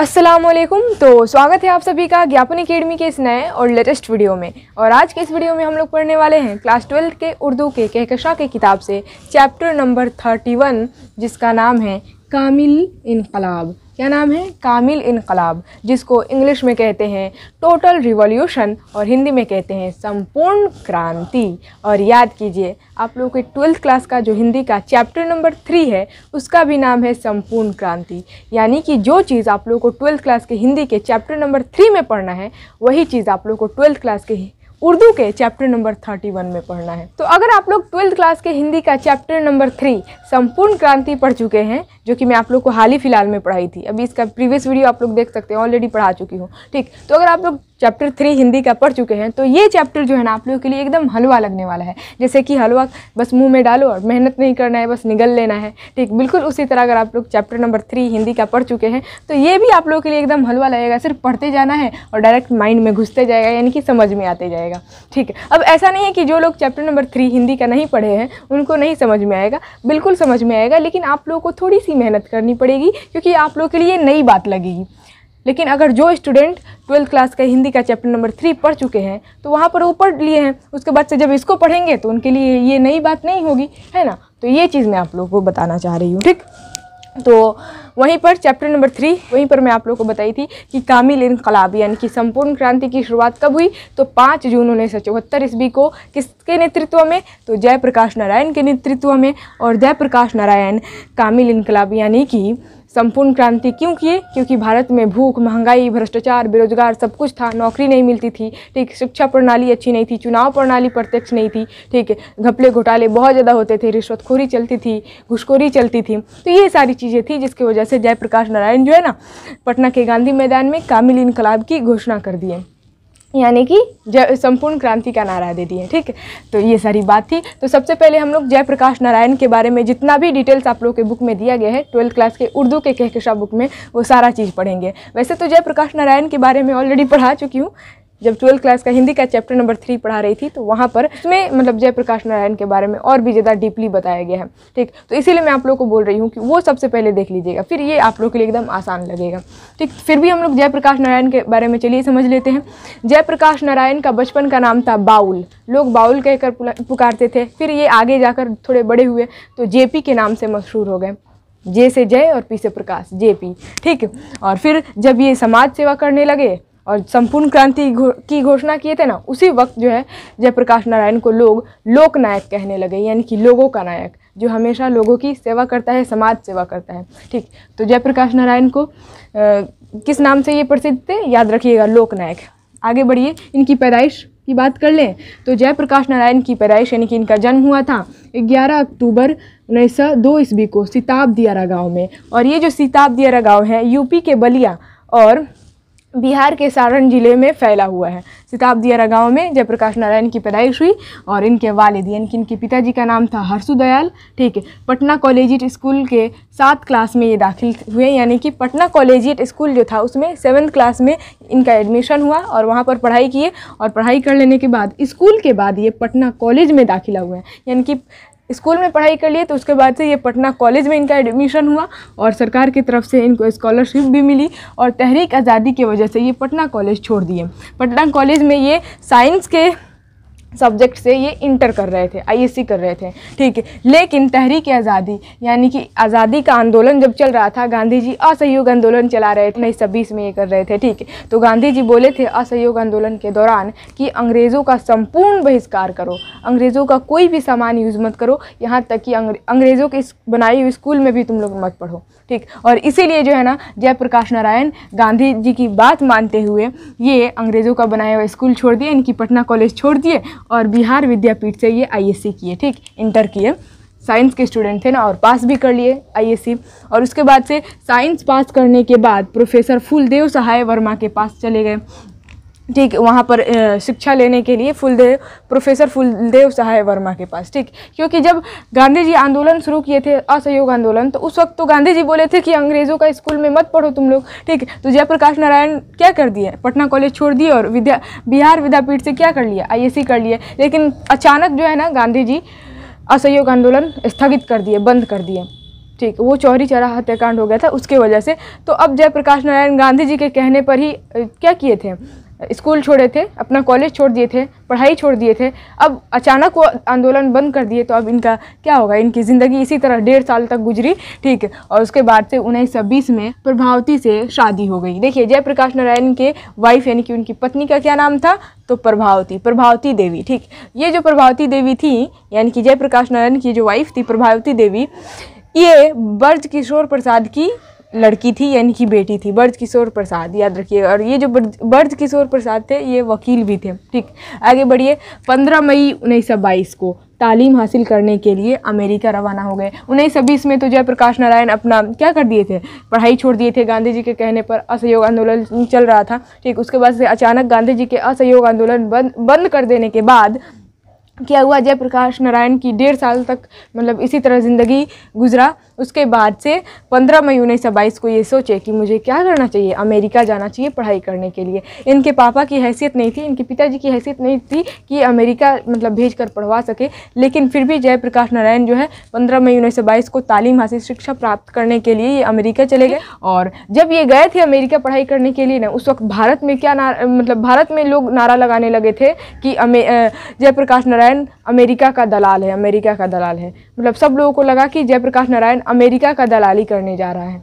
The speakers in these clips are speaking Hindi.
असलम तो स्वागत है आप सभी का ज्ञापन अकेडमी के इस नए और लेटेस्ट वीडियो में और आज के इस वीडियो में हम लोग पढ़ने वाले हैं क्लास ट्वेल्थ के उर्दू के कहकशा के किताब से चैप्टर नंबर थर्टी वन जिसका नाम है कामिल इनकलाब क्या नाम है कामिल इनकलाब जिसको इंग्लिश में कहते हैं टोटल रिवॉल्यूशन और हिंदी में कहते हैं संपूर्ण क्रांति और याद कीजिए आप लोगों के ट्वेल्थ क्लास का जो हिंदी का चैप्टर नंबर थ्री है उसका भी नाम है संपूर्ण क्रांति यानी कि जो चीज़ आप लोगों को ट्वेल्थ क्लास के हिंदी के चैप्टर नंबर थ्री में पढ़ना है वही चीज़ आप लोग को ट्वेल्थ क्लास के उर्दू के चैप्टर नंबर थर्टी वन में पढ़ना है तो अगर आप लोग ट्वेल्थ क्लास के हिंदी का चैप्टर नंबर थ्री संपूर्ण क्रांति पढ़ चुके हैं जो कि मैं आप लोग को हाल ही फिलहाल में पढ़ाई थी अभी इसका प्रीवियस वीडियो आप लोग देख सकते हैं ऑलरेडी पढ़ा चुकी हूँ ठीक तो अगर आप लोग चैप्टर थ्री हिंदी का पढ़ चुके हैं तो ये चैप्टर जो है ना आप लोगों के लिए एकदम हलवा लगने वाला है जैसे कि हलवा बस मुंह में डालो और मेहनत नहीं करना है बस निगल लेना है ठीक बिल्कुल उसी तरह अगर आप लोग चैप्टर नंबर थ्री हिंदी का पढ़ चुके हैं तो ये भी आप लोगों के लिए एकदम हलवा लगेगा सिर्फ पढ़ते जाना है और डायरेक्ट माइंड में घुसते जाएगा यानी कि समझ में आते जाएगा ठीक है अब ऐसा नहीं है कि जो लोग चैप्टर नंबर थ्री हिंदी का नहीं पढ़े हैं उनको नहीं समझ में आएगा बिल्कुल समझ में आएगा लेकिन आप लोगों को थोड़ी सी सी मेहनत करनी पड़ेगी क्योंकि आप लोगों के लिए नई बात लगेगी लेकिन अगर जो स्टूडेंट ट्वेल्थ क्लास का हिंदी का चैप्टर नंबर थ्री पढ़ चुके हैं तो वहाँ पर वो पढ़ लिए हैं उसके बाद से जब इसको पढ़ेंगे तो उनके लिए ये नई बात नहीं होगी है ना तो ये चीज़ मैं आप लोगों को बताना चाह रही हूँ ठीक तो वहीं पर चैप्टर नंबर थ्री वहीं पर मैं आप लोगों को बताई थी कि कामिल इनकलाब यानी कि संपूर्ण क्रांति की शुरुआत कब हुई तो पाँच जून उन्नीस सौ चौहत्तर ईस्वी को किसके नेतृत्व में तो जयप्रकाश नारायण के नेतृत्व में और जयप्रकाश नारायण कामिल इनकलाब यानी कि संपूर्ण क्रांति क्यों किए क्योंकि भारत में भूख महंगाई भ्रष्टाचार बेरोजगार सब कुछ था नौकरी नहीं मिलती थी ठीक शिक्षा प्रणाली अच्छी नहीं थी चुनाव प्रणाली प्रत्यक्ष नहीं थी ठीक है घपले घोटाले बहुत ज़्यादा होते थे रिश्वतखोरी चलती थी घुसखोरी चलती थी तो ये सारी चीज़ें थी जिसकी वजह से जयप्रकाश नारायण जो है ना पटना के गांधी मैदान में कामिल इनकलाब की घोषणा कर दिए यानी कि जय संपूर्ण क्रांति का नारा दे दिए ठीक है तो ये सारी बात थी तो सबसे पहले हम लोग जयप्रकाश नारायण के बारे में जितना भी डिटेल्स आप लोग के बुक में दिया गया है ट्वेल्थ क्लास के उर्दू के कहकशा बुक में वो सारा चीज़ पढ़ेंगे वैसे तो जयप्रकाश नारायण के बारे में ऑलरेडी पढ़ा चुकी हूँ जब ट्वेल्थ क्लास का हिंदी का चैप्टर नंबर थ्री पढ़ा रही थी तो वहाँ पर उसमें मतलब जयप्रकाश नारायण के बारे में और भी ज़्यादा डीपली बताया गया है ठीक तो इसीलिए मैं आप लोग को बोल रही हूँ कि वो सबसे पहले देख लीजिएगा फिर ये आप लोग के लिए एकदम आसान लगेगा ठीक फिर भी हम लोग जयप्रकाश नारायण के बारे में चलिए समझ लेते हैं जयप्रकाश नारायण का बचपन का नाम था बाउल लोग बाउल कहकर पुकारते थे फिर ये आगे जाकर थोड़े बड़े हुए तो जेपी के नाम से मशहूर हो गए जे से जय और पी से प्रकाश जे ठीक और फिर जब ये समाज सेवा करने लगे और संपूर्ण क्रांति घो, की घोषणा किए थे ना उसी वक्त जो है जयप्रकाश नारायण को लोग लोक नायक कहने लगे यानी कि लोगों का नायक जो हमेशा लोगों की सेवा करता है समाज सेवा करता है ठीक तो जयप्रकाश नारायण को आ, किस नाम से ये प्रसिद्ध थे याद रखिएगा लोक नायक आगे बढ़िए इनकी पैदाइश की बात कर लें तो जयप्रकाश नारायण की पैदाइश यानी कि इनका जन्म हुआ था 11 अक्टूबर उन्नीस सौ दो ईस्वी को सीताब दियारा गाँव में और ये जो सीताब दियारा गाँव है यूपी के बलिया और बिहार के सारण जिले में फैला हुआ है सिताबदियारा गांव में जयप्रकाश नारायण की पैदाइश हुई और इनके वालिद यानी कि इनके पिताजी का नाम था हर्षु दयाल ठीक है पटना कॉलेजिएट स्कूल के सात क्लास में ये दाखिल हुए यानी कि पटना कॉलेजिएट स्कूल जो था उसमें सेवन्थ क्लास में इनका एडमिशन हुआ और वहाँ पर पढ़ाई किए और पढ़ाई कर लेने के बाद स्कूल के बाद ये पटना कॉलेज में दाखिला हुए है यानी कि स्कूल में पढ़ाई कर लिए तो उसके बाद से ये पटना कॉलेज में इनका एडमिशन हुआ और सरकार की तरफ से इनको स्कॉलरशिप भी मिली और तहरीक आज़ादी की वजह से ये पटना कॉलेज छोड़ दिए पटना कॉलेज में ये साइंस के सब्जेक्ट से ये इंटर कर रहे थे आईएससी e कर रहे थे ठीक है लेकिन तहरीक आज़ादी यानी कि आज़ादी का आंदोलन जब चल रहा था गांधी जी असहयोग आंदोलन चला रहे थे उन्नीस सौ बीस में ये कर रहे थे ठीक है तो गांधी जी बोले थे असहयोग आंदोलन के दौरान कि अंग्रेज़ों का संपूर्ण बहिष्कार करो अंग्रेज़ों का कोई भी सामान यूज़ मत करो यहाँ तक कि अंग्रेज़ों के बनाई हुई स्कूल में भी तुम लोग मत पढ़ो ठीक और इसीलिए जो है ना जयप्रकाश नारायण गांधी जी की बात मानते हुए ये अंग्रेज़ों का बनाया हुआ स्कूल छोड़ दिए इनकी पटना कॉलेज छोड़ दिए और बिहार विद्यापीठ से ये आईएससी किए ठीक इंटर किए साइंस के स्टूडेंट थे ना और पास भी कर लिए आईएससी और उसके बाद से साइंस पास करने के बाद प्रोफेसर फुलदेव सहाय वर्मा के पास चले गए ठीक वहाँ पर शिक्षा लेने के लिए फुलदेव प्रोफेसर फुलदेव सहाय वर्मा के पास ठीक क्योंकि जब गांधी जी आंदोलन शुरू किए थे असहयोग आंदोलन तो उस वक्त तो गांधी जी बोले थे कि अंग्रेज़ों का स्कूल में मत पढ़ो तुम लोग ठीक तो जयप्रकाश नारायण क्या कर दिए पटना कॉलेज छोड़ दिए और विद्या बिहार विद्यापीठ से क्या कर लिया आई e कर लिए लेकिन अचानक जो है ना गांधी जी असहयोग आंदोलन स्थगित कर दिए बंद कर दिए ठीक वो चौरी चौरा हत्याकांड हो गया था उसके वजह से तो अब जयप्रकाश नारायण गांधी जी के कहने पर ही क्या किए थे स्कूल छोड़े थे अपना कॉलेज छोड़ दिए थे पढ़ाई छोड़ दिए थे अब अचानक वो आंदोलन बंद कर दिए तो अब इनका क्या होगा इनकी ज़िंदगी इसी तरह डेढ़ साल तक गुजरी ठीक है और उसके बाद से उन्नीस में प्रभावती से शादी हो गई देखिए जयप्रकाश नारायण के वाइफ यानी कि उनकी पत्नी का क्या नाम था तो प्रभावती प्रभावती देवी ठीक ये जो प्रभावती देवी थी यानी कि जयप्रकाश नारायण की जो वाइफ थी प्रभावती देवी ये ब्रज किशोर प्रसाद की लड़की थी यानी कि बेटी थी ब्रज किशोर प्रसाद याद रखिएगा और ये जो ब्रज किशोर प्रसाद थे ये वकील भी थे ठीक आगे बढ़िए 15 मई 1922 को तालीम हासिल करने के लिए अमेरिका रवाना हो गए उन्नीस बीस में तो जयप्रकाश नारायण अपना क्या कर दिए थे पढ़ाई छोड़ दिए थे गांधी जी के कहने पर असहयोग आंदोलन चल रहा था ठीक उसके बाद से अचानक गांधी जी के असहयोग आंदोलन बंद बंद कर देने के बाद क्या हुआ जयप्रकाश नारायण की डेढ़ साल तक मतलब इसी तरह ज़िंदगी गुजरा उसके बाद से 15 मई उन्नीस को ये सोचे कि मुझे क्या करना चाहिए अमेरिका जाना चाहिए पढ़ाई करने के लिए इनके पापा की हैसियत नहीं थी इनके पिताजी की हैसियत नहीं थी कि अमेरिका मतलब भेज कर पढ़वा सके लेकिन फिर भी जयप्रकाश नारायण जो है पंद्रह मई उन्नीस को तालीम हासिल शिक्षा प्राप्त करने के लिए ये अमेरिका चले गए और जब ये गए थे अमेरिका पढ़ाई करने के लिए ना उस वक्त भारत में क्या नारा मतलब भारत में लोग नारा लगाने लगे थे कि जयप्रकाश नारायण अमेरिका का दलाल है अमेरिका का दलाल है मतलब सब लोगों को लगा कि जयप्रकाश नारायण अमेरिका का दलाली करने जा रहा है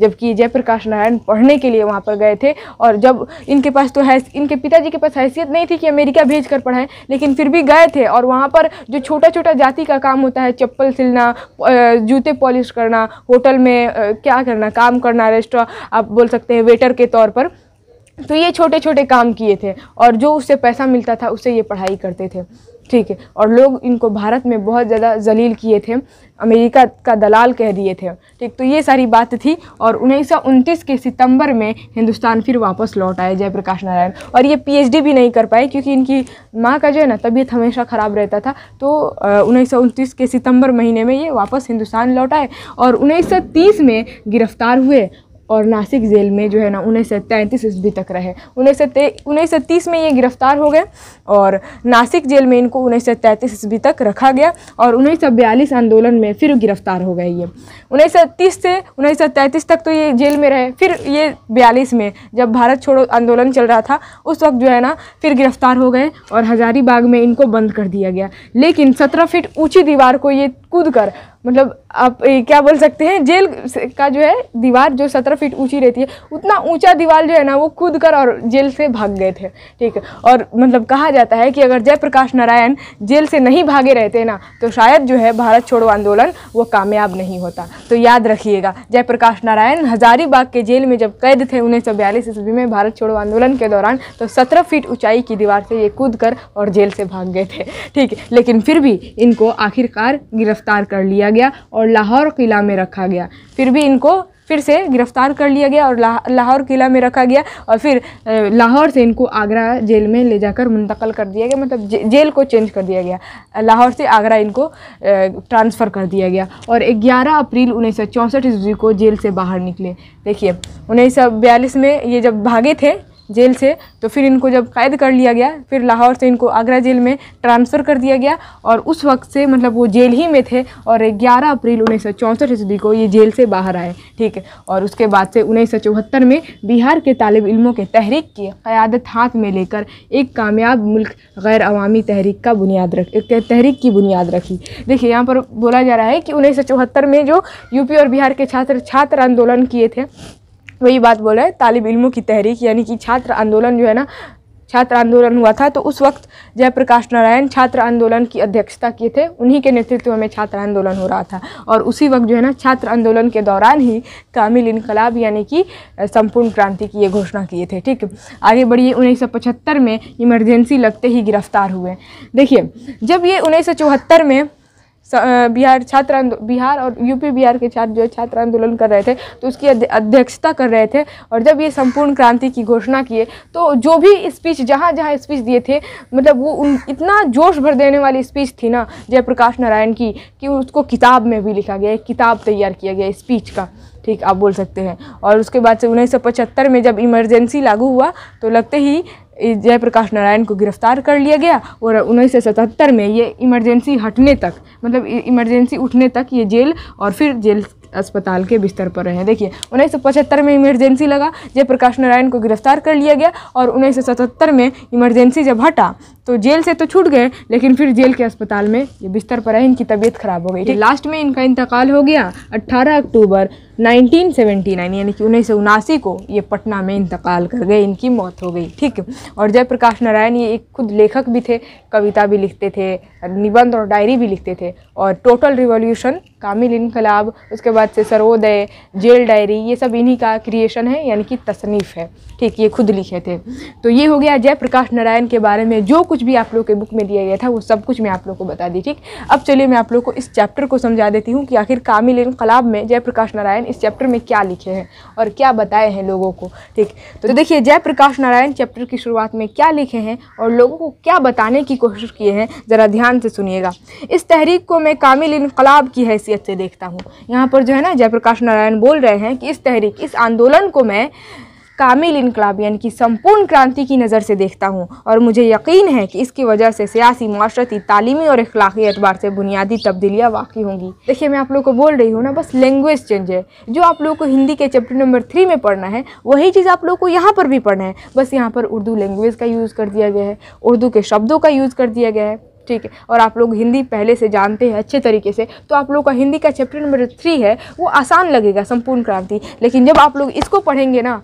जबकि जयप्रकाश नारायण पढ़ने के लिए वहाँ पर गए थे और जब इनके पास तो है इनके पिताजी के पास हैसियत नहीं थी कि अमेरिका भेज कर पढ़ाएं लेकिन फिर भी गए थे और वहाँ पर जो छोटा छोटा जाति का काम होता है चप्पल सिलना जूते पॉलिश करना होटल में क्या करना काम करना रेस्टोर आप बोल सकते हैं वेटर के तौर पर तो ये छोटे छोटे काम किए थे और जो उससे पैसा मिलता था उससे ये पढ़ाई करते थे ठीक है और लोग इनको भारत में बहुत ज़्यादा जलील किए थे अमेरिका का दलाल कह दिए थे ठीक तो ये सारी बात थी और उन्नीस के सितंबर में हिंदुस्तान फिर वापस लौट आए जयप्रकाश नारायण और ये पीएचडी भी नहीं कर पाए क्योंकि इनकी माँ का जो है ना तबीयत हमेशा ख़राब रहता था तो उन्नीस के सितंबर महीने में ये वापस हिंदुस्तान लौट आए और उन्नीस में गिरफ़्तार हुए और नासिक जेल में जो है ना उन्नीस सौ तैंतीस ईस्वी तक रहे उन्नीस सौ उन्नीस सौ तीस में ये गिरफ्तार हो गए और नासिक जेल में इनको उन्नीस सौ तैंतीस ईस्वी तक रखा गया और उन्नीस सौ बयालीस आंदोलन में फिर गिरफ्तार हो गए ये उन्नीस सौ तीस से उन्नीस सौ तैंतीस तक तो ये जेल में रहे फिर ये बयालीस में जब भारत छोड़ो आंदोलन चल रहा था उस वक्त जो है ना फिर गिरफ्तार हो गए और हजारीबाग में इनको बंद कर दिया गया लेकिन सत्रह फीट ऊँची दीवार को ये कूद कर मतलब आप क्या बोल सकते हैं जेल का जो है दीवार जो सत्रह फीट ऊंची रहती है उतना ऊंचा दीवार जो है ना वो कूद कर और जेल से भाग गए थे ठीक है और मतलब कहा जाता है कि अगर जयप्रकाश नारायण जेल से नहीं भागे रहते ना तो शायद जो है भारत छोड़ो आंदोलन वो कामयाब नहीं होता तो याद रखिएगा जयप्रकाश नारायण हजारीबाग के जेल में जब कैद थे उन्नीस सौ बयालीस ईस्वी में भारत छोड़ो आंदोलन के दौरान तो सत्रह फीट ऊंचाई की दीवार से ये कूद कर और जेल से भाग गए थे ठीक है लेकिन फिर भी इनको आखिरकार गिरफ्तार कर लिया गया और लाहौर किला में रखा गया फिर भी इनको फिर से गिरफ़्तार कर लिया गया और ला, लाहौर किला में रखा गया और फिर लाहौर से इनको आगरा जेल में ले जाकर मुंतकल कर दिया गया मतलब जे, जेल को चेंज कर दिया गया लाहौर से आगरा इनको ट्रांसफ़र कर दिया गया और 11 अप्रैल उन्नीस सौ ईस्वी को जेल से बाहर निकले देखिए उन्नीस में ये जब भागे थे जेल से तो फिर इनको जब कैद कर लिया गया फिर लाहौर से इनको आगरा जेल में ट्रांसफ़र कर दिया गया और उस वक्त से मतलब वो जेल ही में थे और 11 अप्रैल उन्नीस ईस्वी को ये जेल से बाहर आए ठीक है और उसके बाद से उन्नीस में बिहार के तालब इलमों के तहरीक की क़्यादत हाथ में लेकर एक कामयाब मुल्क गैर अवामी तहरीक का बुनियाद रख तहरीक की बुनियाद रखी देखिए यहाँ पर बोला जा रहा है कि उन्नीस में जो यूपी और बिहार के छात्र छात्र आंदोलन किए थे वही बात बोल रहे हैं तालब इलमों की तहरीक यानी कि छात्र आंदोलन जो है ना छात्र आंदोलन हुआ था तो उस वक्त जयप्रकाश नारायण छात्र आंदोलन की अध्यक्षता किए थे उन्हीं के नेतृत्व में छात्र आंदोलन हो रहा था और उसी वक्त जो है ना छात्र आंदोलन के दौरान ही कामिल इनकलाब यानी कि संपूर्ण क्रांति की ये घोषणा किए थे ठीक आगे बढ़िए उन्नीस में इमरजेंसी लगते ही गिरफ्तार हुए देखिए जब ये उन्नीस में बिहार छात्र बिहार और यूपी बिहार के छात्र जो छात्र आंदोलन कर रहे थे तो उसकी अध्यक्षता कर रहे थे और जब ये संपूर्ण क्रांति की घोषणा किए तो जो भी स्पीच जहाँ जहाँ स्पीच दिए थे मतलब वो उन इतना जोश भर देने वाली स्पीच थी ना जयप्रकाश नारायण की कि उसको किताब में भी लिखा गया किताब तैयार किया गया स्पीच का ठीक आप बोल सकते हैं और उसके बाद से उन्नीस में जब इमरजेंसी लागू हुआ तो लगते ही जयप्रकाश नारायण को गिरफ्तार कर लिया गया और उन्नीस में ये इमरजेंसी हटने तक मतलब इमरजेंसी उठने तक ये जेल और फिर जेल अस्पताल के बिस्तर पर रहे देखिए उन्नीस में इमरजेंसी लगा जयप्रकाश नारायण को गिरफ्तार कर लिया गया और उन्नीस में इमरजेंसी जब हटा तो जेल से तो छूट गए लेकिन फिर जेल के अस्पताल में ये बिस्तर पर है इनकी तबीयत ख़राब हो गई थी लास्ट में इनका इंतकाल हो गया 18 अक्टूबर 1979 यानी कि उन्नीस को ये पटना में इंतकाल कर गए इनकी मौत हो गई ठीक और जयप्रकाश नारायण ये एक खुद लेखक भी थे कविता भी लिखते थे निबंध और डायरी भी लिखते थे और टोटल रिवोल्यूशन कामिल इनकलाब उसके बाद बाद से सरोदय जेल डायरी ये सब इन्हीं का क्रिएशन है यानी कि तसनीफ़ है ठीक ये खुद लिखे थे तो ये हो गया जयप्रकाश नारायण के बारे में जो कुछ भी आप लोग के बुक में दिया गया था वो सब कुछ मैं आप लोग को बता दी ठीक अब चलिए मैं आप लोग को इस चैप्टर को समझा देती हूँ कि आखिर कामिल इनकलाब में जयप्रकाश नारायण इस चैप्टर में क्या लिखे हैं और क्या बताए हैं लोगों को ठीक तो देखिए जयप्रकाश नारायण चैप्टर की शुरुआत में क्या लिखे हैं और लोगों को क्या बताने की कोशिश किए हैं ज़रा ध्यान से सुनिएगा इस तहरीक को मैं कामिल इनकलाब की हैसियत से देखता हूँ यहाँ पर जो जो है ना जयप्रकाश नारायण बोल रहे हैं कि इस तहरीक इस आंदोलन को मैं कामिल इनकलाब यानी कि संपूर्ण क्रांति की नज़र से देखता हूँ और मुझे यकीन है कि इसकी वजह से सियासी माशरती तालीमी और अखलाकी एतबार से बुनियादी तब्दीलियाँ वाकई होंगी देखिए मैं आप लोग को बोल रही हूँ ना बस लैंग्वेज चेंज है जो आप लोगों को हिंदी के चैप्टर नंबर थ्री में पढ़ना है वही चीज़ आप लोग को यहाँ पर भी पढ़ना है बस यहाँ पर उर्दू लैंग्वेज का यूज़ कर दिया गया है उर्दू के शब्दों का यूज़ कर दिया गया है ठीक है और आप लोग हिंदी पहले से जानते हैं अच्छे तरीके से तो आप लोग का हिंदी का चैप्टर नंबर थ्री है वो आसान लगेगा संपूर्ण क्रांति लेकिन जब आप लोग इसको पढ़ेंगे ना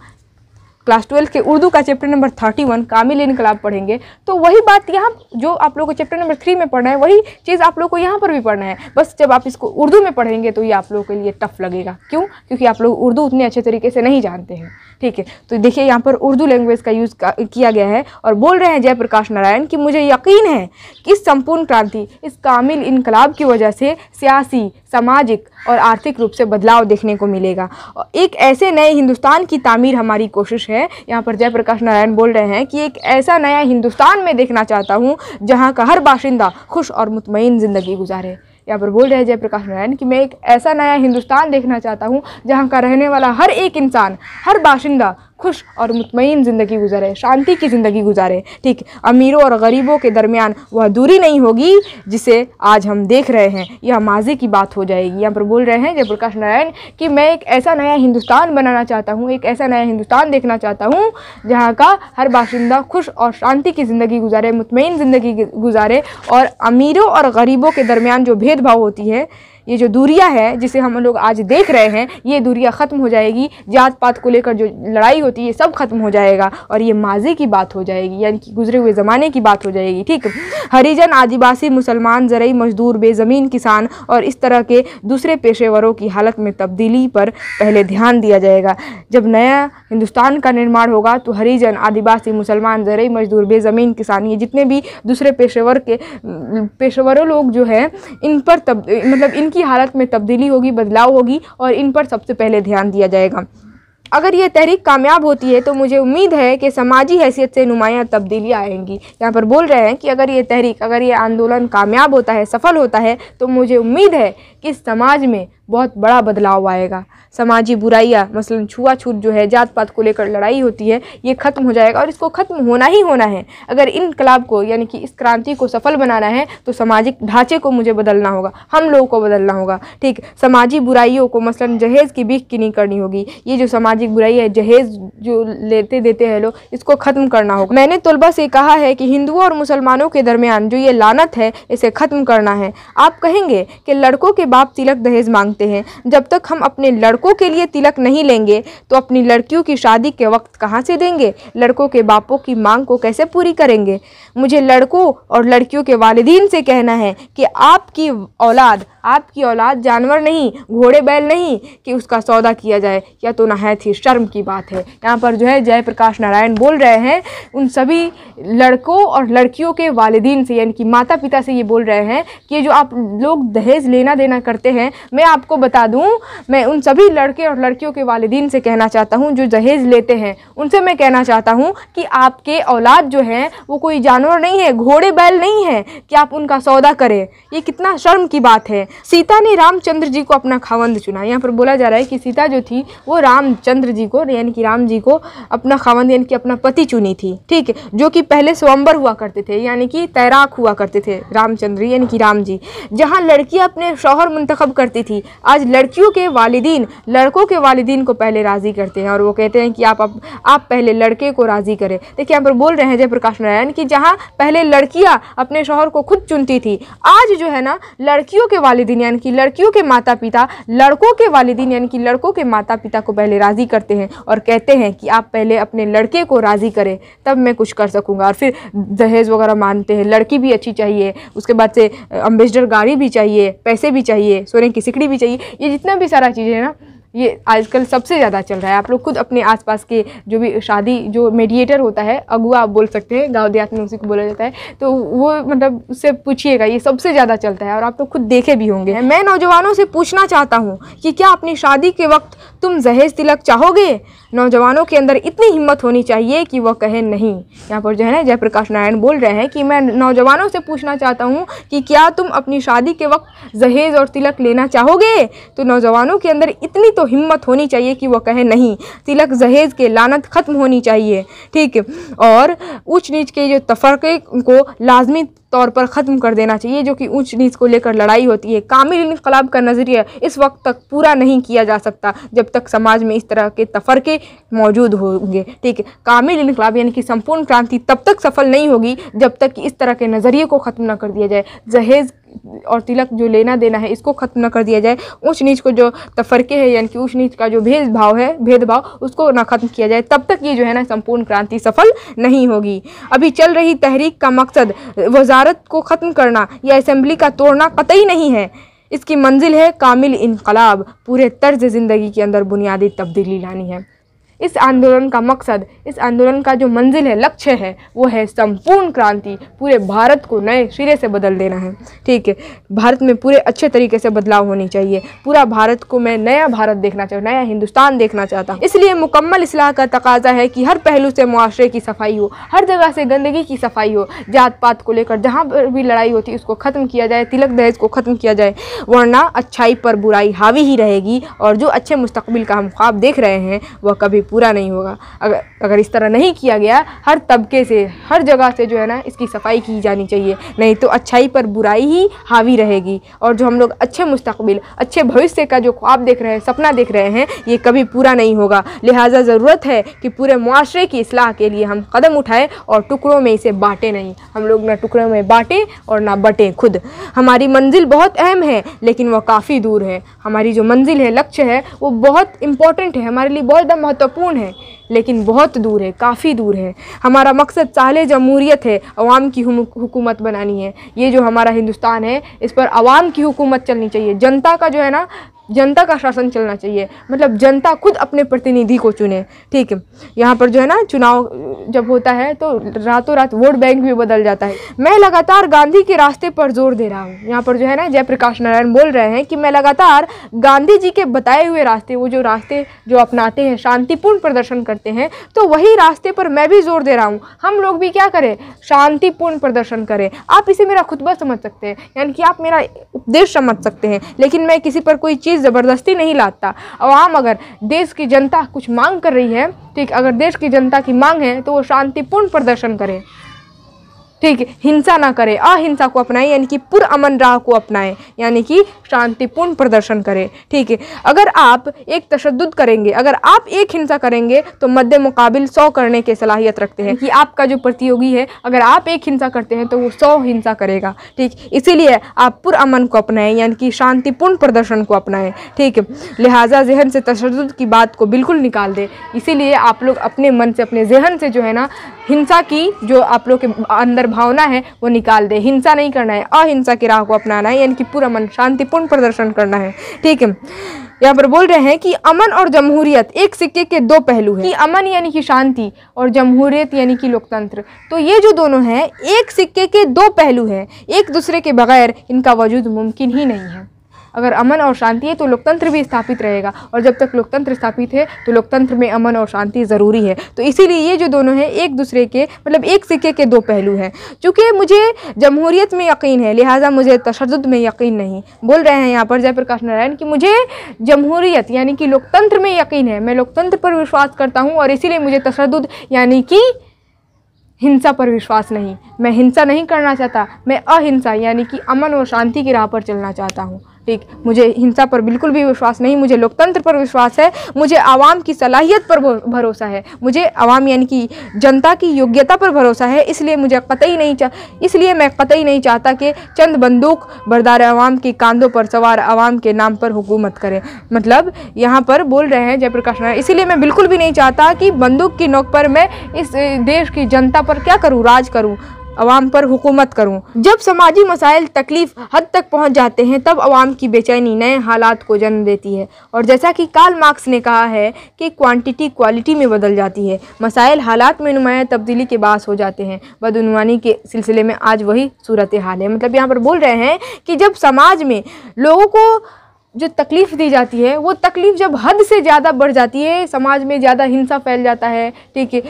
क्लास ट्वेल्थ के उर्दू का चैप्टर नंबर थर्टी वन कामिल इनकलाब पढ़ेंगे तो वही बात यहाँ जो आप लोग को चैप्टर नंबर थ्री में पढ़ना है वही चीज़ आप लोग को यहाँ पर भी पढ़ना है बस जब आप इसको उर्दू में पढ़ेंगे तो ये आप लोगों के लिए टफ लगेगा क्यों क्योंकि आप लोग उर्दू उतने अच्छे तरीके से नहीं जानते हैं ठीक है तो देखिए यहाँ पर उर्दू लैंग्वेज का यूज़ किया गया है और बोल रहे हैं जयप्रकाश नारायण कि मुझे यकीन है कि इस संपूर्ण क्रांति इस कामिल इनकलाब की वजह से सियासी सामाजिक और आर्थिक रूप से बदलाव देखने को मिलेगा और एक ऐसे नए हिंदुस्तान की तामीर हमारी कोशिश है यहाँ पर जयप्रकाश नारायण बोल रहे हैं कि एक ऐसा नया हिंदुस्तान में देखना चाहता हूँ जहाँ का हर बाशिंदा खुश और मुतमिन ज़िंदगी गुजारे यहाँ पर बोल रहे हैं जयप्रकाश नारायण कि मैं एक ऐसा नया हिंदुस्तान देखना चाहता हूँ जहाँ का रहने वाला हर एक इंसान हर बाशिंदा खुश और मुतमिन ज़िंदगी गुजारें शांति की ज़िंदगी गुजारें ठीक अमीरों और गरीबों के दरमियान वह दूरी नहीं होगी जिसे आज हम देख रहे हैं यह माजी की बात हो जाएगी यहाँ पर बोल रहे हैं जयप्रकाश नारायण कि मैं एक ऐसा नया हिंदुस्तान बनाना चाहता हूँ एक ऐसा नया हिंदुस्तान देखना चाहता हूँ जहाँ का हर बाशिंदा खुश और शांति की ज़िंदगी गुजारे मुतमिन ज़िंदगी गुजारे और अमीरों और गरीबों के दरमियान जो भेदभाव होती है ये जो दूरिया है जिसे हम लोग आज देख रहे हैं ये दूरिया ख़त्म हो जाएगी जात पात को लेकर जो लड़ाई होती है ये सब ख़त्म हो जाएगा और ये माजी की बात हो जाएगी यानी कि गुजरे हुए ज़माने की बात हो जाएगी ठीक हरिजन आदिवासी मुसलमान ज़रूरी मजदूर बेज़मीन किसान और इस तरह के दूसरे पेशेवरों की हालत में तब्दीली पर पहले ध्यान दिया जाएगा जब नया हिंदुस्तान का निर्माण होगा तो हरिजन आदिवासी मुसलमान ज़रूरी मजदूर बेज़मीन किसान ये जितने भी दूसरे पेशेवर के पेशेवरों लोग जो हैं इन पर तब मतलब इनकी की हालत में तब्दीली होगी बदलाव होगी और इन पर सबसे पहले ध्यान दिया जाएगा अगर ये तहरीक कामयाब होती है तो मुझे उम्मीद है कि समाजी हैसियत से नुमायाँ तब्दीलियाँ आएंगी यहाँ पर बोल रहे हैं कि अगर ये तहरीक अगर ये आंदोलन कामयाब होता है सफल होता है तो मुझे उम्मीद है कि समाज में बहुत बड़ा बदलाव आएगा समाजी बुराइयाँ मसलन छुआछूत जो है जात पात को लेकर लड़ाई होती है ये ख़त्म हो जाएगा और इसको ख़त्म होना ही होना है अगर इन इनकलाब को यानी कि इस क्रांति को सफल बनाना है तो सामाजिक ढांचे को मुझे बदलना होगा हम लोगों को बदलना होगा ठीक समाजी बुराइयों को मसलन जहेज़ की बीख की नहीं करनी होगी ये जो समाज सामाजिक बुराई है जहेज जो लेते देते हैं लोग इसको ख़त्म करना होगा मैंने तलबा से कहा है कि हिंदुओं और मुसलमानों के दरमियान जो ये लानत है इसे ख़त्म करना है आप कहेंगे कि लड़कों के बाप तिलक दहेज मांगते हैं जब तक हम अपने लड़कों के लिए तिलक नहीं लेंगे तो अपनी लड़कियों की शादी के वक्त कहाँ से देंगे लड़कों के बापों की मांग को कैसे पूरी करेंगे मुझे लड़कों और लड़कियों के वालदीन से कहना है कि आपकी औलाद आपकी औलाद जानवर नहीं घोड़े बैल नहीं कि उसका सौदा किया जाए या तो नहायत ही शर्म की बात है यहाँ पर जो है जयप्रकाश नारायण बोल रहे हैं उन सभी लड़कों और लड़कियों के वालदीन से यानी कि माता पिता से ये बोल रहे हैं कि जो आप लोग दहेज लेना देना करते हैं मैं आपको बता दूँ मैं उन सभी लड़के और लड़कियों के वालदीन से कहना चाहता हूँ जो दहेज लेते हैं उनसे मैं कहना चाहता हूँ कि आपके औलाद जो हैं वो कोई जानवर नहीं है घोड़े बैल नहीं है कि आप उनका सौदा करें ये कितना शर्म की बात है सीता ने रामचंद्र जी को अपना खावंद चुना यहाँ पर बोला जा रहा है कि सीता जो थी वो रामचंद्र चंद्र जी को यानी कि राम जी को अपना खावंद यानी कि अपना पति चुनी थी ठीक जो कि पहले स्वंबर हुआ करते थे यानी कि तैराक हुआ करते थे रामचंद्र यानी कि राम जी जहाँ लड़कियाँ अपने शौहर मंतखब करती थी आज लड़कियों के वालदीन लड़कों के वालदीन को पहले राज़ी करते हैं और वो कहते हैं कि आप आप, आप पहले लड़के को राज़ी करें देखिए यहाँ पर बोल रहे हैं जयप्रकाश नारायण कि जहाँ पहले लड़कियाँ अपने शौहर को खुद चुनती थी आज जो है ना लड़कियों के वालदीन यानी कि लड़कियों के माता पिता लड़कों के वालदीन यानी कि लड़कों के माता पिता को पहले राज़ी करते हैं और कहते हैं कि आप पहले अपने लड़के को राज़ी करें तब मैं कुछ कर सकूँगा और फिर दहेज वगैरह मानते हैं लड़की भी अच्छी चाहिए उसके बाद से अम्बेसडर गाड़ी भी चाहिए पैसे भी चाहिए सोने की सिकड़ी भी चाहिए ये जितना भी सारा चीज़ें है ना ये आजकल सबसे ज़्यादा चल रहा है आप लोग खुद अपने आसपास के जो भी शादी जो मेडिएटर होता है अगुआ आप बोल सकते हैं गाँव देहात में उसी को बोला जाता है तो वो मतलब उससे पूछिएगा ये सबसे ज़्यादा चलता है और आप लोग खुद देखे भी होंगे मैं नौजवानों से पूछना चाहता हूँ कि क्या अपनी शादी के वक्त तुम जहेज तिलक चाहोगे नौजवानों के अंदर इतनी हिम्मत होनी चाहिए कि वह कहे नहीं यहाँ पर जो है ना जयप्रकाश नारायण बोल रहे हैं कि मैं नौजवानों से पूछना चाहता हूँ कि क्या तुम अपनी शादी के वक्त जहेज और तिलक लेना चाहोगे तो नौजवानों के अंदर इतनी तो हिम्मत होनी चाहिए कि वह कहे नहीं तिलक जहेज के लानत ख़त्म होनी चाहिए ठीक और ऊँच नीच के जो तफरक़े को लाजमी तौर पर ख़त्म कर देना चाहिए जो कि ऊंच नीच को लेकर लड़ाई होती है कामिल इनकलाब का नज़रिया इस वक्त तक पूरा नहीं किया जा सकता जब तक समाज में इस तरह के तफरके मौजूद होंगे ठीक है कामिल इनकलाब यानी कि संपूर्ण क्रांति तब तक सफल नहीं होगी जब तक कि इस तरह के नज़रिए को ख़त्म न कर दिया जाए जहेज़ और तिलक जो लेना देना है इसको ख़त्म न कर दिया जाए ऊँच नीच को जो तफरके है यानी कि ऊँच नीच का जो भेदभाव है भेदभाव उसको ना ख़त्म किया जाए तब तक ये जो है ना संपूर्ण क्रांति सफल नहीं होगी अभी चल रही तहरीक का मकसद वजा शरारत को ख़त्म करना या असम्बली का तोड़ना कतई नहीं है इसकी मंजिल है कामिल इनकलाब पूरे तर्ज ज़िंदगी के अंदर बुनियादी तब्दीली लानी है इस आंदोलन का मकसद इस आंदोलन का जो मंजिल है लक्ष्य है वो है संपूर्ण क्रांति पूरे भारत को नए सिरे से बदल देना है ठीक है भारत में पूरे अच्छे तरीके से बदलाव होनी चाहिए पूरा भारत को मैं नया भारत देखना चाहूँ नया हिंदुस्तान देखना चाहता हूँ इसलिए मुकम्मल इसलाह का तकाजा है कि हर पहलू से मुआरे की सफाई हो हर जगह से गंदगी की सफाई हो जात पात को लेकर जहाँ पर भी लड़ाई होती है उसको ख़त्म किया जाए तिलक दहेज को ख़त्म किया जाए वरना अच्छाई पर बुराई हावी ही रहेगी और जो अच्छे मुस्तबिल का हम ख्वाब देख रहे हैं वह कभी पूरा नहीं होगा अगर अगर इस तरह नहीं किया गया हर तबके से हर जगह से जो है ना इसकी सफाई की जानी चाहिए नहीं तो अच्छाई पर बुराई ही हावी रहेगी और जो हम लोग अच्छे मुस्तबिल अच्छे भविष्य का जो ख्वाब देख रहे हैं सपना देख रहे हैं ये कभी पूरा नहीं होगा लिहाजा ज़रूरत है कि पूरे माशरे की असलाह के लिए हम कदम उठाएँ और टुकड़ों में इसे बाँटें नहीं हम लोग ना टुकड़ों में बाँटें और ना बटें खुद हमारी मंजिल बहुत अहम है लेकिन वह काफ़ी दूर है हमारी जो मंजिल है लक्ष्य है वो बहुत इंपॉर्टेंट है हमारे लिए बहुत ज़्यादा महत्वपूर्ण महत्वपूर्ण है लेकिन बहुत दूर है काफ़ी दूर है हमारा मकसद साहल जमहूरीत है अवाम की हुकूमत बनानी है ये जो हमारा हिंदुस्तान है इस पर आवाम की हुकूमत चलनी चाहिए जनता का जो है ना जनता का शासन चलना चाहिए मतलब जनता खुद अपने प्रतिनिधि को चुने ठीक है यहाँ पर जो है ना चुनाव जब होता है तो रातों रात वोट बैंक भी बदल जाता है मैं लगातार गांधी के रास्ते पर जोर दे रहा हूँ यहाँ पर जो है ना जयप्रकाश नारायण बोल रहे हैं कि मैं लगातार गांधी जी के बताए हुए रास्ते वो जो रास्ते जो अपनाते हैं शांतिपूर्ण प्रदर्शन करते हैं तो वही रास्ते पर मैं भी जोर दे रहा हूँ हम लोग भी क्या करें शांतिपूर्ण प्रदर्शन करें आप इसे मेरा खुतबा समझ सकते हैं यानी कि आप मेरा उपदेश समझ सकते हैं लेकिन मैं किसी पर कोई चीज़ कोई ज़बरदस्ती नहीं लाता आवाम अगर देश की जनता कुछ मांग कर रही है ठीक अगर देश की जनता की मांग है तो वो शांतिपूर्ण प्रदर्शन करें ठीक है हिंसा ना करें अहिंसा को अपनाएं यानी कि पुरअमन राह को अपनाएं यानी कि शांतिपूर्ण प्रदर्शन करें ठीक है अगर आप एक तशद करेंगे अगर आप एक हिंसा करेंगे तो मध्य मुकाबिल सौ करने के सलाहियत रखते हैं कि आपका जो प्रतियोगी है अगर आप एक हिंसा करते हैं तो वो सौ हिंसा करेगा ठीक इसीलिए आप पुरअमन को अपनाएं यानी कि शांतिपूर्ण प्रदर्शन को अपनाएं ठीक है लिहाजा जहन से तशद की बात को बिल्कुल निकाल दें इसीलिए आप लोग अपने मन से अपने जहन से जो है ना हिंसा की जो आप लोग के अंदर भावना है वो निकाल दे हिंसा नहीं करना है अहिंसा की राह को अपनाना है यानी कि पूरा मन शांतिपूर्ण प्रदर्शन करना है ठीक है यहाँ पर बोल रहे हैं कि अमन और जमहूरियत एक सिक्के के दो पहलू हैं कि अमन यानी कि शांति और जमहूरियत यानी कि लोकतंत्र तो ये जो दोनों हैं एक सिक्के के दो पहलू हैं एक दूसरे के बगैर इनका वजूद मुमकिन ही नहीं है अगर अमन और शांति है तो लोकतंत्र भी स्थापित रहेगा और जब तक लोकतंत्र स्थापित है तो लोकतंत्र में अमन और शांति ज़रूरी है तो इसीलिए ये जो दोनों हैं एक दूसरे के मतलब एक सिक्के के दो पहलू हैं चूँकि मुझे जमहूरीत में यकीन है लिहाजा मुझे तशद में यकीन नहीं बोल रहे हैं यहाँ पर जयप्रकाश नारायण कि मुझे जमहूरीत यानी कि लोकतंत्र में यकीन है मैं लोकतंत्र पर विश्वास करता हूँ और इसीलिए मुझे तशद यानी कि हिंसा पर विश्वास नहीं मैं हिंसा नहीं करना चाहता मैं अहिंसा यानी कि अमन और शांति की राह पर चलना चाहता हूँ ठीक मुझे हिंसा पर बिल्कुल भी विश्वास नहीं मुझे लोकतंत्र पर विश्वास है मुझे आवाम की सलाहियत पर भरोसा है मुझे आवाम यानी कि जनता की योग्यता पर भरोसा है इसलिए मुझे कतई नहीं चाह इसलिए मैं कतई नहीं चाहता कि चंद बंदूक बरदार आवाम के कांधों पर सवार आवाम के नाम पर हुकूमत करें मतलब यहाँ पर बोल रहे हैं जयप्रकाश नारायण इसीलिए मैं बिल्कुल भी नहीं चाहता कि बंदूक की नोक पर मैं इस देश की जनता पर क्या करूँ राज करूँ अवाम पर हुकूमत करूँ जब समाजी मसाइल तकलीफ हद तक पहुँच जाते हैं तब अवाम की बेचैनी नए हालात को जन्म देती है और जैसा कि कार्ल मार्क्स ने कहा है कि क्वांटिटी क्वालिटी में बदल जाती है मसाइल हालात में नुमाया तब्दीली के बास हो जाते हैं बदनवानी के सिलसिले में आज वही सूरत हाल है मतलब यहाँ पर बोल रहे हैं कि जब समाज में लोगों को जो तकलीफ़ दी जाती है वो तकलीफ़ जब हद से ज़्यादा बढ़ जाती है समाज में ज़्यादा हिंसा फैल जाता है ठीक है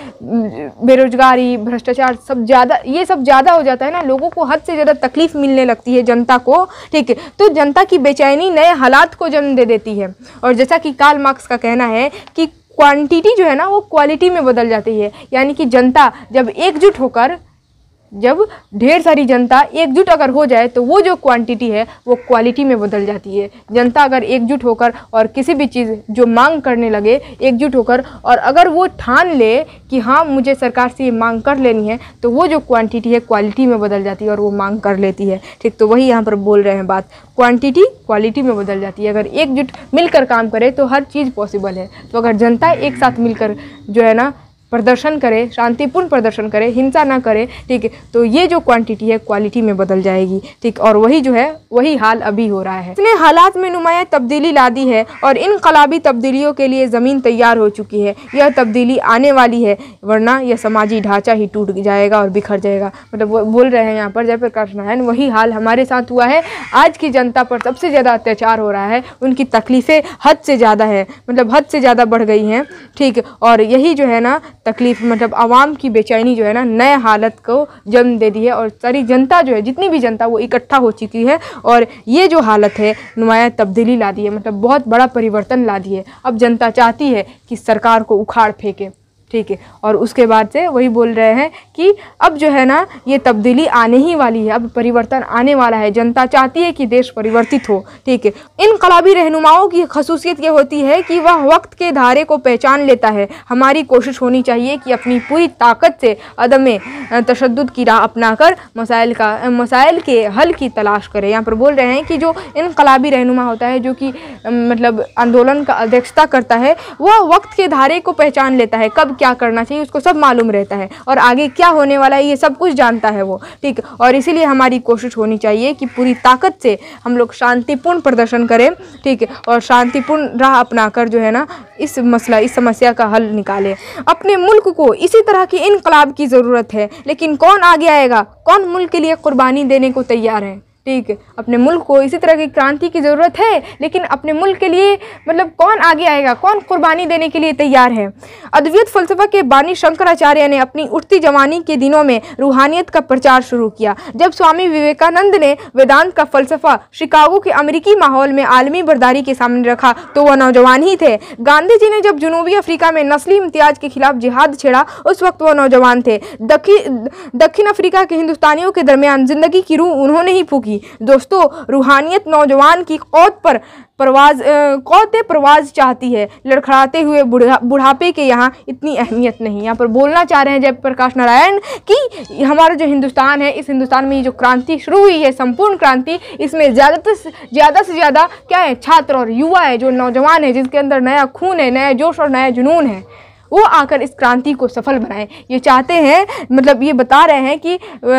बेरोजगारी भ्रष्टाचार सब ज़्यादा ये सब ज़्यादा हो जाता है ना लोगों को हद से ज़्यादा तकलीफ़ मिलने लगती है जनता को ठीक है तो जनता की बेचैनी नए हालात को जन्म दे देती है और जैसा कि कार्ल मार्क्स का कहना है कि क्वांटिटी जो है ना वो क्वालिटी में बदल जाती है यानी कि जनता जब एकजुट होकर जब ढेर सारी जनता एकजुट अगर हो जाए तो वो जो क्वांटिटी है वो क्वालिटी में बदल जाती है जनता अगर एकजुट होकर और किसी भी चीज़ जो मांग करने लगे एकजुट होकर और अगर वो ठान ले कि हाँ मुझे सरकार से ये मांग कर लेनी है तो वो जो क्वांटिटी है क्वालिटी में बदल जाती है और वो मांग कर लेती है ठीक तो वही यहाँ पर बोल रहे हैं बात क्वान्टिटी क्वालिटी में बदल जाती है अगर एकजुट मिलकर काम करे तो हर चीज़ पॉसिबल है तो अगर जनता एक साथ मिलकर जो है ना प्रदर्शन करे शांतिपूर्ण प्रदर्शन करे हिंसा ना करे ठीक है तो ये जो क्वांटिटी है क्वालिटी में बदल जाएगी ठीक और वही जो है वही हाल अभी हो रहा है इसने हालात में नुमाया तब्दीली ला दी है और इन इनकलाबी तब्दीलियों के लिए ज़मीन तैयार हो चुकी है यह तब्दीली आने वाली है वरना यह समाजी ढांचा ही टूट जाएगा और बिखर जाएगा मतलब वो बोल रहे हैं यहाँ पर जयप्रकाश नारायण वही हाल हमारे साथ हुआ है आज की जनता पर सबसे ज़्यादा अत्याचार हो रहा है उनकी तकलीफ़ें हद से ज़्यादा है मतलब हद से ज़्यादा बढ़ गई हैं ठीक और यही जो है ना तकलीफ़ मतलब आवाम की बेचैनी जो है ना नए हालत को जन्म दे दी है और सारी जनता जो है जितनी भी जनता वो इकट्ठा हो चुकी है और ये जो हालत है नुमाया तब्दीली ला दी है मतलब बहुत बड़ा परिवर्तन ला दी है अब जनता चाहती है कि सरकार को उखाड़ फेंके ठीक है और उसके बाद से वही बोल रहे हैं कि अब जो है ना ये तब्दीली आने ही वाली है अब परिवर्तन आने वाला है जनता चाहती है कि देश परिवर्तित हो ठीक है इन कलाबी रहनुमाओं की खसूसियत ये होती है कि वह वक्त के धारे को पहचान लेता है हमारी कोशिश होनी चाहिए कि अपनी पूरी ताकत से अदम तशद की राह अपना कर मसाइल का मसाइल के हल की तलाश करें यहाँ पर बोल रहे हैं कि जो इनकलाबी रहनुमा होता है जो कि मतलब आंदोलन का अध्यक्षता करता है वह वक्त के धारे को पहचान लेता है कब क्या करना चाहिए उसको सब मालूम रहता है और आगे क्या होने वाला है ये सब कुछ जानता है वो ठीक और इसीलिए हमारी कोशिश होनी चाहिए कि पूरी ताकत से हम लोग शांतिपूर्ण प्रदर्शन करें ठीक है और शांतिपूर्ण राह अपना कर जो है ना इस मसला इस समस्या का हल निकालें अपने मुल्क को इसी तरह के इनकलाब की ज़रूरत है लेकिन कौन आगे आएगा कौन मुल्क के लिए कुर्बानी देने को तैयार है ठीक है अपने मुल्क को इसी तरह की क्रांति की ज़रूरत है लेकिन अपने मुल्क के लिए मतलब कौन आगे आएगा कौन कुर्बानी देने के लिए तैयार है अद्वित फलसफा के बानी शंकराचार्य ने अपनी उठती जवानी के दिनों में रूहानियत का प्रचार शुरू किया जब स्वामी विवेकानंद ने वेदांत का फलसफा शिकागो के अमरीकी माहौल में आलमी बर्दारी के सामने रखा तो वह नौजवान ही थे गांधी जी ने जब जनूबी अफ्रीका में नस्ली इम्तियाज के खिलाफ जिहाद छेड़ा उस वक्त वह नौजवान थे दक्षिण अफ्रीका के हिंदुस्तानियों के दरमियान जिंदगी की रूह उन्होंने ही फूकी होगी दोस्तों रूहानियत नौजवान की कौत पर परवाज कौत परवाज चाहती है लड़खड़ाते हुए बुढ़ा बुढ़ापे के यहाँ इतनी अहमियत नहीं यहाँ पर बोलना चाह रहे हैं जयप्रकाश नारायण कि हमारा जो हिंदुस्तान है इस हिंदुस्तान में ये जो क्रांति शुरू हुई है संपूर्ण क्रांति इसमें ज़्यादातर ज़्यादा से ज़्यादा क्या है छात्र और युवा है जो नौजवान है जिसके अंदर नया खून है नया जोश और नया जुनून है वो आकर इस क्रांति को सफल बनाएं ये चाहते हैं मतलब ये बता रहे हैं कि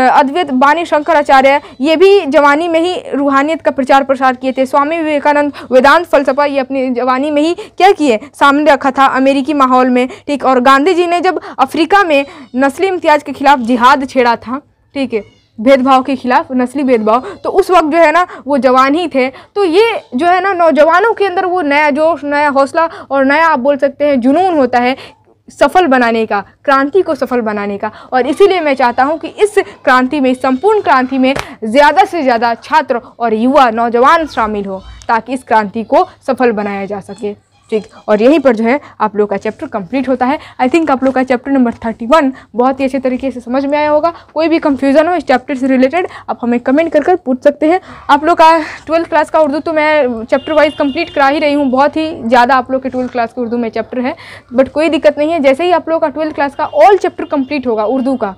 अद्वैत बानी शंकराचार्य ये भी जवानी में ही रूहानियत का प्रचार प्रसार किए थे स्वामी विवेकानंद वेदांत फलसफा ये अपनी जवानी में ही क्या किए सामने रखा था अमेरिकी माहौल में ठीक और गांधी जी ने जब अफ्रीका में नस्ली इम्तियाज के खिलाफ जिहाद छेड़ा था ठीक है भेदभाव के खिलाफ नस्ली भेदभाव तो उस वक्त जो है ना वो जवान ही थे तो ये जो है ना नौजवानों के अंदर वो नया जोश नया हौसला और नया आप बोल सकते हैं जुनून होता है सफल बनाने का क्रांति को सफल बनाने का और इसीलिए मैं चाहता हूं कि इस क्रांति में संपूर्ण क्रांति में ज़्यादा से ज़्यादा छात्र और युवा नौजवान शामिल हो ताकि इस क्रांति को सफल बनाया जा सके ठीक और यहीं पर जो है आप लोग का चैप्टर कंप्लीट होता है आई थिंक आप लोग का चैप्टर नंबर थर्टी वन बहुत ही अच्छे तरीके से समझ में आया होगा कोई भी कंफ्यूजन हो इस चैप्टर से रिलेटेड आप हमें कमेंट कर कर पूछ सकते हैं आप लोग का ट्वेल्थ क्लास का उर्दू तो मैं चैप्टर वाइज कंप्लीट करा ही रही हूँ बहुत ही ज़्यादा आप लोग के ट्वेल्थ क्लास के उर्दू में चैप्टर है बट कोई दिक्कत नहीं है जैसे ही आप लोग का ट्वेल्थ क्लास का ऑल चैप्टर कम्प्लीट होगा उर्दू का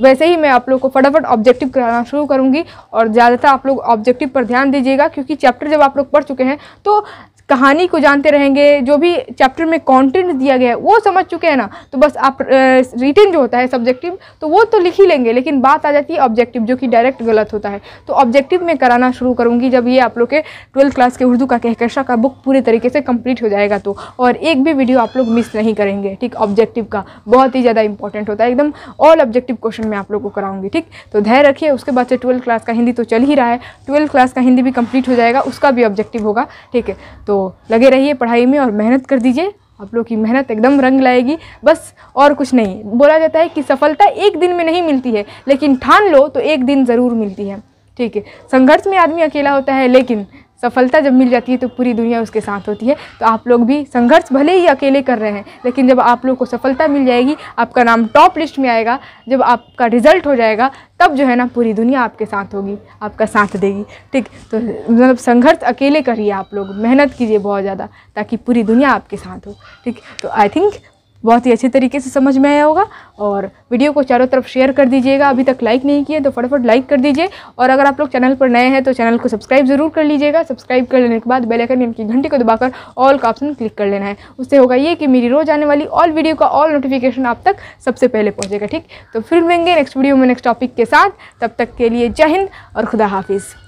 वैसे ही मैं आप लोग को फटाफट ऑब्जेक्टिव कराना शुरू करूँगी और ज़्यादातर आप लोग ऑब्जेक्टिव पर ध्यान दीजिएगा क्योंकि चैप्टर जब आप लोग पढ़ चुके हैं तो कहानी को जानते रहेंगे जो भी चैप्टर में कंटेंट दिया गया है वो समझ चुके हैं ना तो बस आप रिटर्न जो होता है सब्जेक्टिव तो वो तो लिख ही लेंगे लेकिन बात आ जाती है ऑब्जेक्टिव जो कि डायरेक्ट गलत होता है तो ऑब्जेक्टिव में कराना शुरू करूँगी जब ये आप लोग के ट्वेल्थ क्लास के उर्दू का कहकशा का बुक पूरे तरीके से कम्प्लीट हो जाएगा तो और एक भी वीडियो आप लोग मिस नहीं करेंगे ठीक ऑब्जेक्टिव का बहुत ही ज़्यादा इंपॉर्टेंट होता है एकदम ऑल ऑब्जेक्टिव क्वेश्चन मैं आप लोग को कराऊंगी ठीक तो धैर्य रखिए उसके बाद से ट्वेल्थ क्लास का हिंदी तो चल ही रहा है ट्वेल्थ क्लास का हिंदी भी कम्प्लीट हो जाएगा उसका भी ऑब्जेक्टिव होगा ठीक है तो तो लगे रहिए पढ़ाई में और मेहनत कर दीजिए आप लोग की मेहनत एकदम रंग लाएगी बस और कुछ नहीं बोला जाता है कि सफलता एक दिन में नहीं मिलती है लेकिन ठान लो तो एक दिन ज़रूर मिलती है ठीक है संघर्ष में आदमी अकेला होता है लेकिन सफलता जब मिल जाती है तो पूरी दुनिया उसके साथ होती है तो आप लोग भी संघर्ष भले ही अकेले कर रहे हैं लेकिन जब आप लोग को सफलता मिल जाएगी आपका नाम टॉप लिस्ट में आएगा जब आपका रिजल्ट हो जाएगा तब जो है ना पूरी दुनिया आपके साथ होगी आपका साथ देगी ठीक तो मतलब संघर्ष अकेले करिए आप लोग मेहनत कीजिए बहुत ज़्यादा ताकि पूरी दुनिया आपके साथ हो ठीक तो आई थिंक बहुत ही अच्छे तरीके से समझ में आया होगा और वीडियो को चारों तरफ शेयर कर दीजिएगा अभी तक लाइक नहीं किए तो फटाफट लाइक कर दीजिए और अगर आप लोग चैनल पर नए हैं तो चैनल को सब्सक्राइब जरूर कर लीजिएगा सब्सक्राइब कर लेने के बाद बेलाइकन की घंटी को दबाकर ऑल का ऑप्शन क्लिक कर लेना है उससे होगा ये कि मेरी रोज़ आने वाली ऑल वीडियो का ऑल नोटिफिकेशन आप तक सबसे पहले पहुँचेगा ठीक तो फिर मिलेंगे नेक्स्ट वीडियो में नेक्स्ट टॉपिक के साथ तब तक के लिए जय हिंद और खुदा हाफिज़